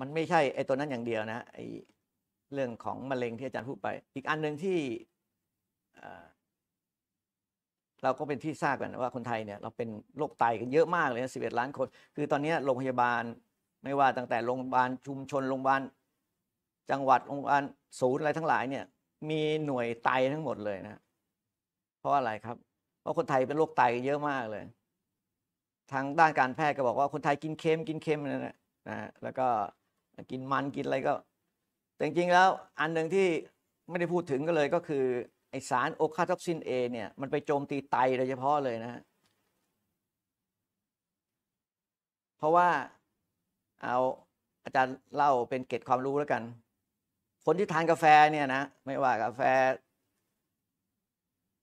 มันไม่ใช่ไอ้ตัวนั้นอย่างเดียวนะไอ้เรื่องของมะเร็งที่อาจารย์พูดไป อีกอันหนึ่งที่เราก็เป็นที่ทราบกันว่าคนไทยเนี่ยเราเป็นโรคไตกันเยอะมากเลยนะสิบเอ็ดล้านคนคือตอนนี้โรงพยาบาลไม่ว่าตั้งแต่โรงพยาบาลชุมชนโรงพยาบาลจังหวัดโรงพยาบาลศูนย์อะไรทั้งหลายเนี่ย มีหน่วยไตทั้งหมดเลยนะเพราะอะไรครับ เพราะคนไทยเป็นโรคไตเยอะมากเลย ทางด้านการแพทย์ก็บอกว่าคนไทยกินเค็มกินเค็มนะนะแล้วก็กินมันกินอะไรก็ แต่จริงๆแล้วอันหนึ่งที่ไม่ได้พูดถึงก็เลยก็คือ ไอสารโอคาท็อกซินเอเนี่ย มันไปโจมตีไตโดยเฉพาะเลยนะ เพราะว่าเอาอาจารย์เล่าเป็นเกตความรู้แล้วกัน คนที่ทานกาแฟเนี่ยนะ ไม่ว่ากาแฟ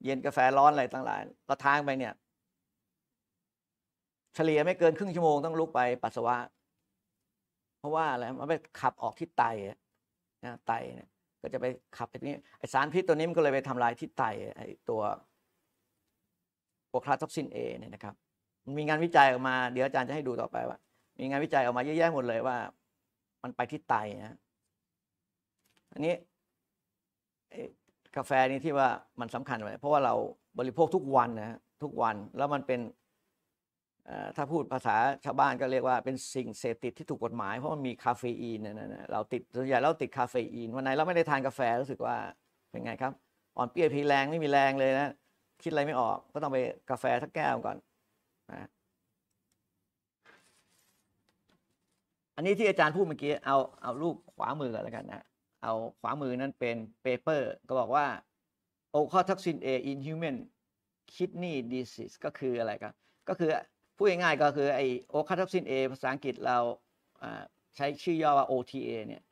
เย็นกาแฟร้อนอะไรต่างๆเราทานไปเนี่ย เฉลี่ยไม่เกินครึ่งชั่วโมงต้องลุกไปปัสสาวะราะว่าอะไรมันไปขับออกที่ไตนะไตเนี่ย ก็จะไปขับไปนี้ไอสารพิษตัวนี้มันก็เลยไปทำลายที่ไต ไอตัวโอคลาท็อกซินเอเนี่ยนะครับมีงานวิจัยออกมา เดี๋ยวอาจารย์จะให้ดูต่อไปว่า มีงานวิจัยออกมาเยอะแยะหมดเลยว่า มันไปที่ไตนะอันนี้กาแฟนี่ที่ว่ามันสำคัญไลยเพราะว่าเราบริโภคทุกวันนะทุกวัน แล้วมันเป็นถ้าพูดภาษาชาวบ้านก็เรียกว่าเป็นสิ่งเสพติดที่ถูกกฎหมายเพราะมันมีคาเฟอีนนะเราติดส่วนใหญ่เราติดคาเฟอีนวันไหนเราไม่ได้ทานกาแฟรู้สึกว่าเป็นไงครับอ่อนเปี้ยพีแรงไม่มีแรงเลยนะคิดอะไรไม่ออกก็ต้องไปกาแฟทักแก้วก่อนนะอันนี้ที่อาจารย์พูดเมื่อกี้เอาเอารูปขวามือก่อนแล้วกันนะเอาขวามือนั่นเป็นเปเปอร์ก็บอกว่าโอคอทักซินเออินฮิวแมนคิดนี่ดีซิสก็คืออะไรครับก็คือพูดง่ายๆก็คือไอโอคาทัอซินเอภาษาอังกฤษเราใช้ชื่อย่อว่า OTA เนี่ย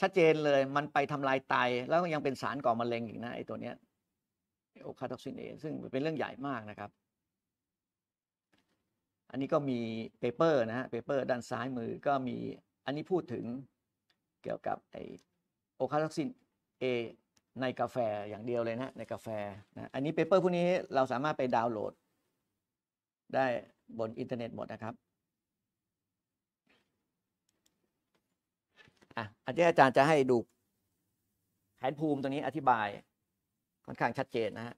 ชัดเจนเลย มันไปทำลายไตแล้วก็ยังเป็นสารก่อมะเร็งอีกนะไอตัวเนี้ยโอคาทัอซินเอซึ่งเป็นเรื่องใหญ่มากนะครับ อันนี้ก็มีเปเปอร์นะฮะเปเปอร์ด้านซ้ายมือก็มีอันนี้พูดถึงเกี่ยวกับไอโอคาทัอซินเอในกาแฟอย่างเดียวเลยนะ ในกาแฟนะอันนี้เปเปอร์พวกนี้เราสามารถไปดาวน์โหลดได้บนอินเทอร์เน็ต หมดนะครับ อ่ะอาจารย์จะให้ดูแผนภูมิตรงนี้อธิบาย ค่อนข้างชัดเจนนะฮะ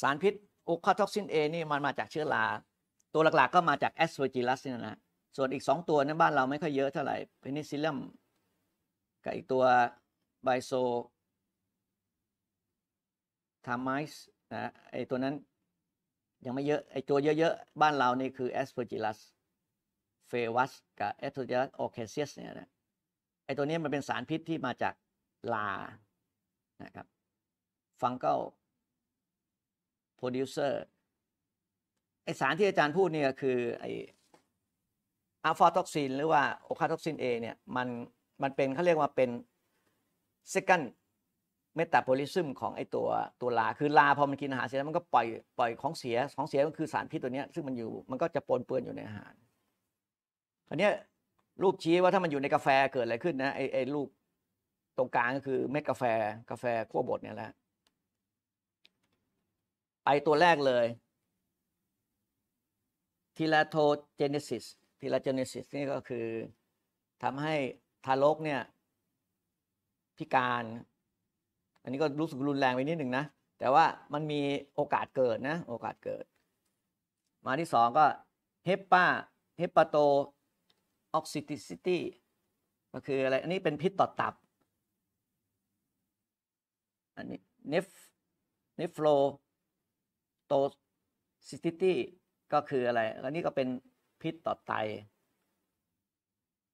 สารพิษโอคาท็อกซินเอนี่มันมาจากเชื้อราตัวหลักๆก็มาจากแอสโซจิลัสนี่นะส่วนอีก 2 ตัวในบ้านเราไม่ค่อยเยอะเท่าไหร่เพนิซิลลัมกับอีกตัวไบโซทามไมส์นะไอตัวนั้น ยังไม่เยอะไอตัวเยอะ ๆ บ้านเรานี่คือแอสเฟอร์จิลัสเฟวัสกับแอสเฟอร์จิลัสโอเคเซียสเนี่ยนะไอตัวนี้มันเป็นสารพิษที่มาจาก ลานะครับฟังเกิลโปรดิวเซอร์ไอสารที่อาจารย์พูดเนี่ยคือไออัลฟาท็อกซินหรือว่าโอคาท็อกซินเอเนี่ยมันมันเป็นเขาเรียกว่าเป็น second เมตาโพลิซึมของไอตัวตัวลา คือลาพอมันกินอาหารเสร็จแล้วมันก็ปล่อยปล่อยของเสีย ของเสียก็คือสารพิษตัวนี้ ซึ่งมันอยู่มันก็จะปนเปื้อนอยู่ในอาหารอันนี้รูปชี้ว่าถ้ามันอยู่ในกาแฟเกิดอะไรขึ้นนะ ไอไอรูปตรงกลางก็คือเม็ดกาแฟกาแฟขั้วบดเนี่ยแหละไปตัวแรกเลยทีลาโทเจเนซิสทีลาเจเนซิสนี่ก็คือทำให้ทารกเนี่ย พิการอันนี้ก็รู้สึกรุนแรงไปนิดหนึ่งนะ แต่ว่ามันมีโอกาสเกิดนะโอกาสเกิด มาที่สองก็เฮปปาเฮปาโตออกซิติซิตี้ก็คืออะไร อันนี้เป็นพิษต่อตับอันนี้เนฟเนฟโลโตซิติตี้ก็คืออะไร อันนี้ก็เป็นพิษต่อไต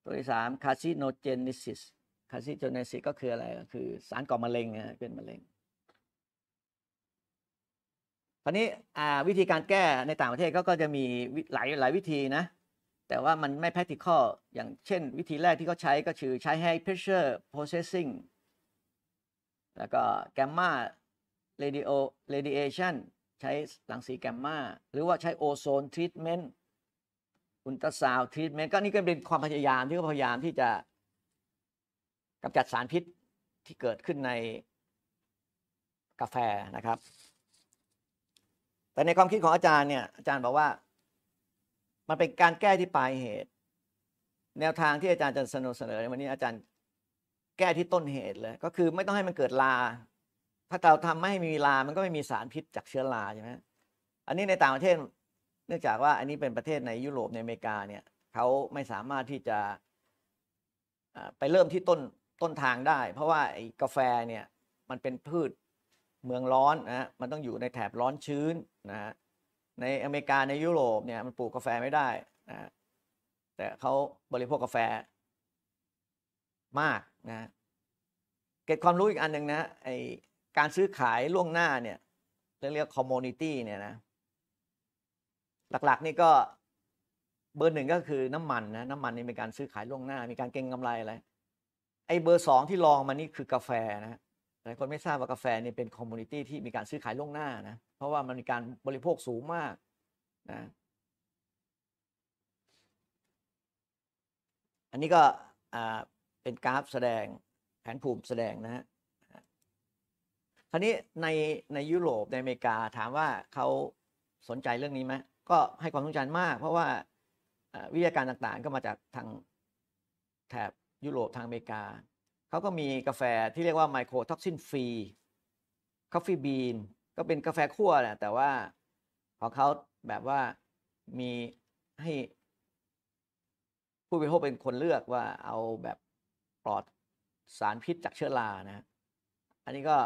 ตัวที่สามคาซิโนเจนิซิสคาซิโจเนซิสก็คืออะไรก็คือสารก่อมะเร็งนะเป็นมะเร็งคราวนี้วิธีการแก้ในต่างประเทศก็จะมีหลายหลายวิธีนะแต่ว่ามันไม่ practical อย่างเช่นวิธีแรกที่เขาใช้ก็คือใช้ให้ pressure processing แล้วก็ gamma radio radiation ใช้หลังสีแกมมาหรือว่าใช้โอโซนทรีทเมนต์อุลตราซาวทรีทเมนต์ก็นี่ก็เป็นความพยายามที่เขาพยายามที่จะกำจัดสารพิษที่เกิดขึ้นในกาแฟนะครับ แต่ในความคิดของอาจารย์เนี่ยอาจารย์บอกว่ามันเป็นการแก้ที่ปลายเหตุ แนวทางที่อาจารย์จะเสนอเสนอในวันนี้อาจารย์แก้ที่ต้นเหตุเลย ก็คือไม่ต้องให้มันเกิดลา ถ้าเราทำไม่ให้มีลา มันก็ไม่มีสารพิษจากเชื้อลาใช่ไหมอันนี้ในต่างประเทศเนื่องจากว่าอันนี้เป็นประเทศในยุโรปในอเมริกาเนี่ยเขาไม่สามารถที่จะไปเริ่มที่ต้นต้นทางได้เพราะว่าไอ้กาแฟเนี่ยมันเป็นพืชเมืองร้อนนะมันต้องอยู่ในแถบร้อนชื้นนะฮะในอเมริกาในยุโรปเนี่ยมันปลูกกาแฟไม่ได้นะแต่เขาบริโภคกาแฟมากนะเก็บความรู้อีกอันหนึ่งนะไอ้การซื้อขายล่วงหน้าเนี่ยเรียกคอมมูนิตี้เนี่ยนะหลักๆนี่ก็เบอร์หนึ่งก็คือน้ำมันนะน้ำมันนี่มีการซื้อขายล่วงหน้า มีการเก็งกำไรอะไรไอเบอร์สองที่ลองมานี่คือกาแฟนะหลายคนไม่ทราบว่ากาแฟนี่เป็นคอมมูนิตี้ที่มีการซื้อขายล่วงหน้านะเพราะว่ามันมีการบริโภคสูงมากนะอันนี้ก็เป็นกราฟแสดง แผนภูมิแสดงนะฮะคราวนี้ในในยุโรปในอเมริกา ถามว่าเขาสนใจเรื่องนี้ไหมก็ให้ความสนใจมาก เพราะว่าวิทยาการต่างๆก็มาจากทางแถบยุโรปทางอเมริกาเขาก็มีกาแฟที่เรียกว่าไมโครท็อกซินฟรีกาแฟบีนก็เป็นกาแฟขั่วแหละแต่ว่าพอเขาแบบว่ามีให้ ผู้บริโภคเป็นคนเลือกว่าเอาแบบปลอดสารพิษจากเชื้อรานะ อันนี้ก็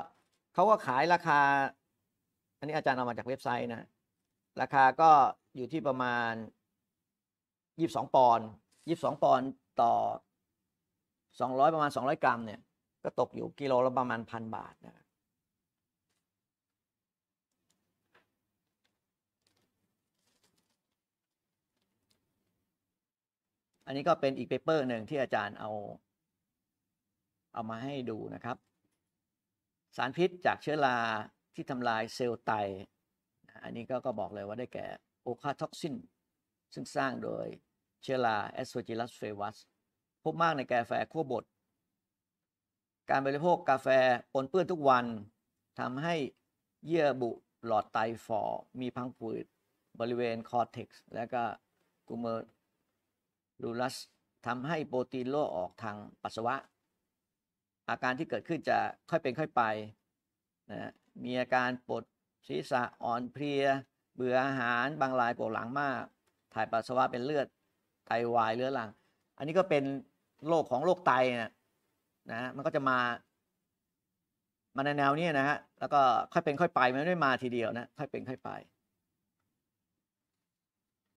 เขาก็ขายราคา อันนี้อาจารย์เอามาจากเว็บไซต์นะ ราคาก็อยู่ที่ประมาณ22ปอนด์22ปอนด์ต่อ200ประมาณ 200 กรัมเนี่ย ก็ตกอยู่กิโลละประมาณพันบาทนะอันนี้ก็เป็นอีกเปเปอร์หนึ่งที่อาจารย์เอา เอามาให้ดูนะครับ สารพิษจากเชื้อราที่ทำลายเซลล์ไตอันนี้ก็ก็บอกเลยว่าได้แก่โอคาท็อกซินซึ่งสร้างโดยเชื้อราแอสโซจิลัสเฟวัสพบมากในกาแฟขั้วบด การบริโภคกาแฟ ปนเปื้อนทุกวันทำให้เยื่อบุ หลอดไต ฝ่อ มีพังผืด บริเวณคอเท็กซ์และก็กูเมอร์ลูลัสทำให้โปรตีนรั่วออกทางปัสสาวะ อาการที่เกิดขึ้นจะค่อยเป็นค่อยไปนะมีอาการปวดศีรษะอ่อนเพลียเบื่ออาหารบางรายปวดหลังมากถ่ายปัสสาวะเป็นเลือดไตวายเรื้อรังอันนี้ก็เป็นโรคของโรคไตนะนะ มันก็จะมา มาในแนวนี้นะฮะ แล้วก็ค่อยเป็นค่อยไปไม่ได้มาทีเดียวนะ ค่อยเป็นค่อยไป